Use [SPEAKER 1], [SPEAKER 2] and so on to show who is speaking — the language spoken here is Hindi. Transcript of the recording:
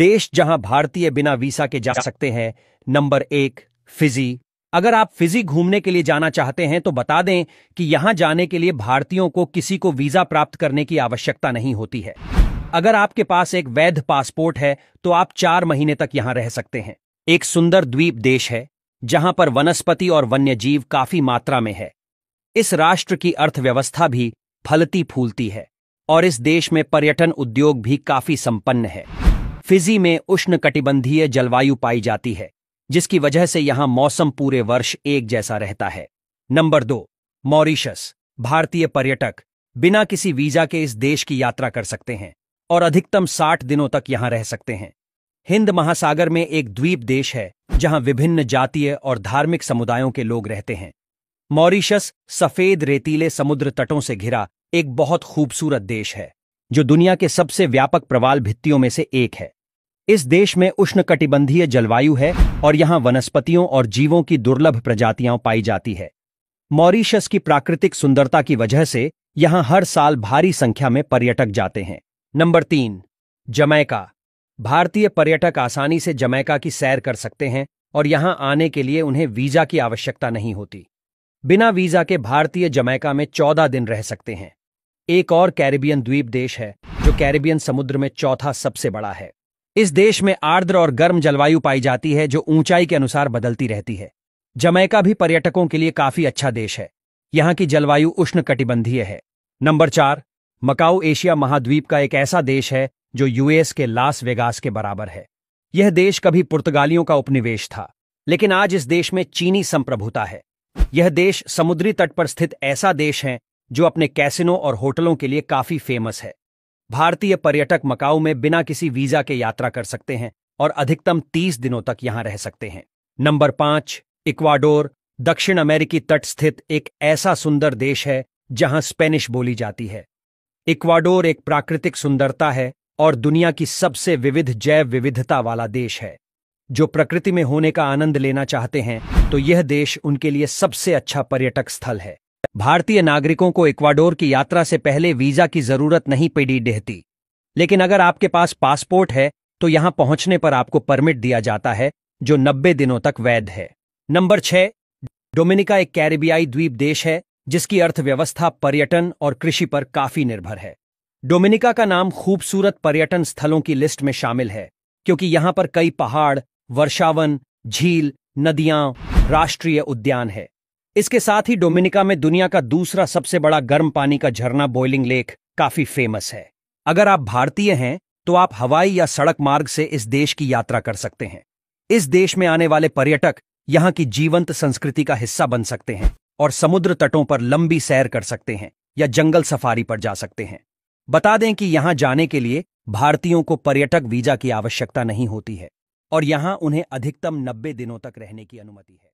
[SPEAKER 1] देश जहां भारतीय बिना वीसा के जा सकते हैं नंबर एक फिजी अगर आप फिजी घूमने के लिए जाना चाहते हैं तो बता दें कि यहां जाने के लिए भारतीयों को किसी को वीजा प्राप्त करने की आवश्यकता नहीं होती है अगर आपके पास एक वैध पासपोर्ट है तो आप चार महीने तक यहां रह सकते हैं एक सुंदर द्वीप देश है जहां पर वनस्पति और वन्यजीव काफी मात्रा में है इस राष्ट्र की अर्थव्यवस्था भी फलती फूलती है और इस देश में पर्यटन उद्योग भी काफी संपन्न है फिजी में उष्ण कटिबंधीय जलवायु पाई जाती है जिसकी वजह से यहां मौसम पूरे वर्ष एक जैसा रहता है नंबर दो मॉरिशस भारतीय पर्यटक बिना किसी वीजा के इस देश की यात्रा कर सकते हैं और अधिकतम 60 दिनों तक यहाँ रह सकते हैं हिंद महासागर में एक द्वीप देश है जहां विभिन्न जातीय और धार्मिक समुदायों के लोग रहते हैं मॉरिशस सफेद रेतीले समुद्र तटों से घिरा एक बहुत खूबसूरत देश है जो दुनिया के सबसे व्यापक प्रवाल भित्तियों में से एक है इस देश में उष्णकटिबंधीय जलवायु है और यहाँ वनस्पतियों और जीवों की दुर्लभ प्रजातियां पाई जाती है मॉरिशस की प्राकृतिक सुंदरता की वजह से यहाँ हर साल भारी संख्या में पर्यटक जाते हैं नंबर तीन जमैका भारतीय पर्यटक आसानी से जमैका की सैर कर सकते हैं और यहाँ आने के लिए उन्हें वीजा की आवश्यकता नहीं होती बिना वीजा के भारतीय जमैका में चौदह दिन रह सकते हैं एक और कैरिबियन द्वीप देश है जो कैरिबियन समुद्र में चौथा सबसे बड़ा है इस देश में आर्द्र और गर्म जलवायु पाई जाती है जो ऊंचाई के अनुसार बदलती रहती है जमैका भी पर्यटकों के लिए काफी अच्छा देश है यहां की जलवायु उष्ण कटिबंधीय है नंबर चार मकाऊ एशिया महाद्वीप का एक ऐसा देश है जो यूएस के लास वेगास के बराबर है यह देश कभी पुर्तगालियों का उपनिवेश था लेकिन आज इस देश में चीनी संप्रभुता है यह देश समुद्री तट पर स्थित ऐसा देश है जो अपने कैसिनो और होटलों के लिए काफी फेमस है भारतीय पर्यटक मकाऊ में बिना किसी वीजा के यात्रा कर सकते हैं और अधिकतम 30 दिनों तक यहां रह सकते हैं नंबर पांच इक्वाडोर दक्षिण अमेरिकी तट स्थित एक ऐसा सुंदर देश है जहां स्पेनिश बोली जाती है इक्वाडोर एक प्राकृतिक सुंदरता है और दुनिया की सबसे विविध जैव विविधता वाला देश है जो प्रकृति में होने का आनंद लेना चाहते हैं तो यह देश उनके लिए सबसे अच्छा पर्यटक स्थल है भारतीय नागरिकों को इक्वाडोर की यात्रा से पहले वीजा की जरूरत नहीं पड़ी डहती लेकिन अगर आपके पास पासपोर्ट है तो यहां पहुंचने पर आपको परमिट दिया जाता है जो 90 दिनों तक वैध है नंबर छह डोमिनिका एक कैरिबियाई द्वीप देश है जिसकी अर्थव्यवस्था पर्यटन और कृषि पर काफी निर्भर है डोमिनिका का नाम खूबसूरत पर्यटन स्थलों की लिस्ट में शामिल है क्योंकि यहां पर कई पहाड़ वर्षावन झील नदियां राष्ट्रीय उद्यान है इसके साथ ही डोमिनिका में दुनिया का दूसरा सबसे बड़ा गर्म पानी का झरना बोइलिंग लेक काफी फेमस है अगर आप भारतीय हैं तो आप हवाई या सड़क मार्ग से इस देश की यात्रा कर सकते हैं इस देश में आने वाले पर्यटक यहाँ की जीवंत संस्कृति का हिस्सा बन सकते हैं और समुद्र तटों पर लंबी सैर कर सकते हैं या जंगल सफारी पर जा सकते हैं बता दें कि यहाँ जाने के लिए भारतीयों को पर्यटक वीजा की आवश्यकता नहीं होती है और यहाँ उन्हें अधिकतम नब्बे दिनों तक रहने की अनुमति है